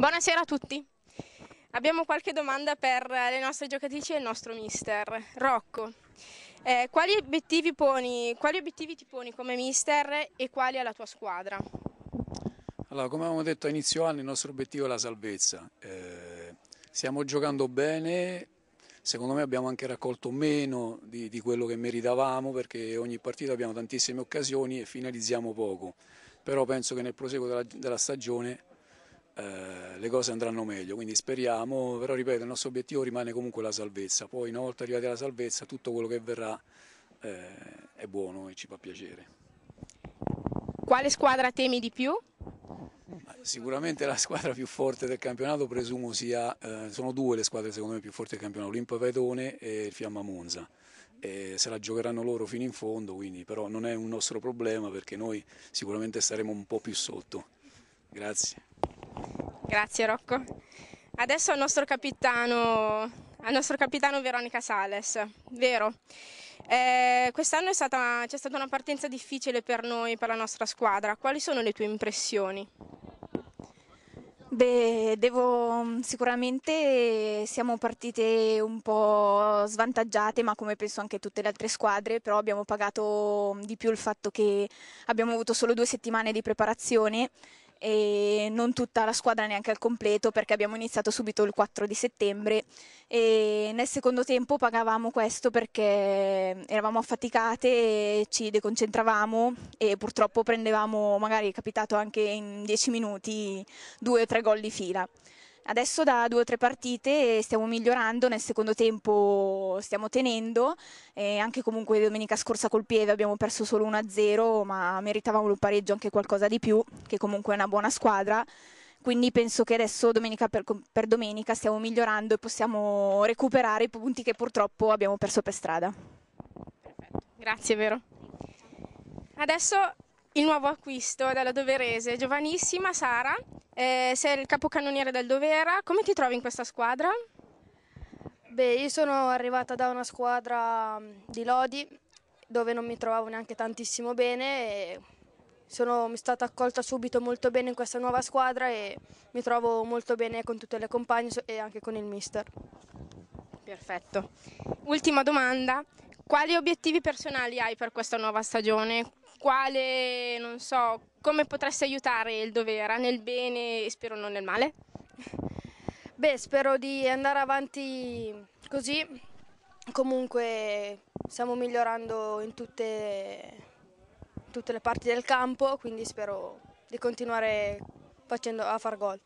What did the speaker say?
Buonasera a tutti. Abbiamo qualche domanda per le nostre giocatrici e il nostro mister. Rocco, eh, quali, obiettivi poni, quali, obiettivi ti poni come mister e quali alla tua squadra? Allora, come abbiamo detto a inizio anno, il nostro obiettivo è la salvezza. Eh, stiamo giocando bene, secondo me abbiamo anche raccolto meno di, di quello che meritavamo perché ogni partita abbiamo tantissime occasioni e finalizziamo poco. Però penso che nel proseguo della, della stagione eh, le cose andranno meglio, quindi speriamo, però ripeto il nostro obiettivo rimane comunque la salvezza, poi una volta arrivati alla salvezza tutto quello che verrà eh, è buono e ci fa piacere. Quale squadra temi di più? Sicuramente la squadra più forte del campionato presumo sia, eh, sono due le squadre secondo me più forti del campionato, l'Olimpo Paetone e il Fiamma Monza. E se la giocheranno loro fino in fondo, quindi, però non è un nostro problema perché noi sicuramente staremo un po' più sotto. Grazie. Grazie Rocco. Adesso al nostro capitano, al nostro capitano Veronica Sales, vero? Eh, quest'anno stata, c'è stata una partenza difficile per noi, per la nostra squadra. Quali sono le tue impressioni? Beh, devo, sicuramente siamo partite un po' svantaggiate, ma come penso anche tutte le altre squadre, però abbiamo pagato di più il fatto che abbiamo avuto solo due settimane di preparazione e non tutta la squadra neanche al completo perché abbiamo iniziato subito il 4 di settembre e nel secondo tempo pagavamo questo perché eravamo affaticate e ci deconcentravamo e purtroppo prendevamo magari è capitato anche in 10 minuti due o tre gol di fila. Adesso da due o tre partite stiamo migliorando, nel secondo tempo stiamo tenendo, e anche comunque domenica scorsa col Pieve abbiamo perso solo 1-0, ma meritavamo un pareggio anche qualcosa di più, che comunque è una buona squadra. Quindi penso che adesso domenica per, per domenica stiamo migliorando e possiamo recuperare i punti che purtroppo abbiamo perso per strada. Perfetto. Grazie, vero. Adesso il nuovo acquisto della Doverese, giovanissima Sara, eh, sei il capocannoniere del Dovera, come ti trovi in questa squadra? Beh, io sono arrivata da una squadra mm, di Lodi dove non mi trovavo neanche tantissimo bene e sono stata accolta subito molto bene in questa nuova squadra e mi trovo molto bene con tutte le compagne e anche con il mister. Perfetto. Ultima domanda, quali obiettivi personali hai per questa nuova stagione? Quale, non so, come potresti aiutare il dovere nel bene e spero non nel male? Beh, spero di andare avanti così. Comunque stiamo migliorando in tutte, tutte le parti del campo, quindi spero di continuare facendo, a far gol.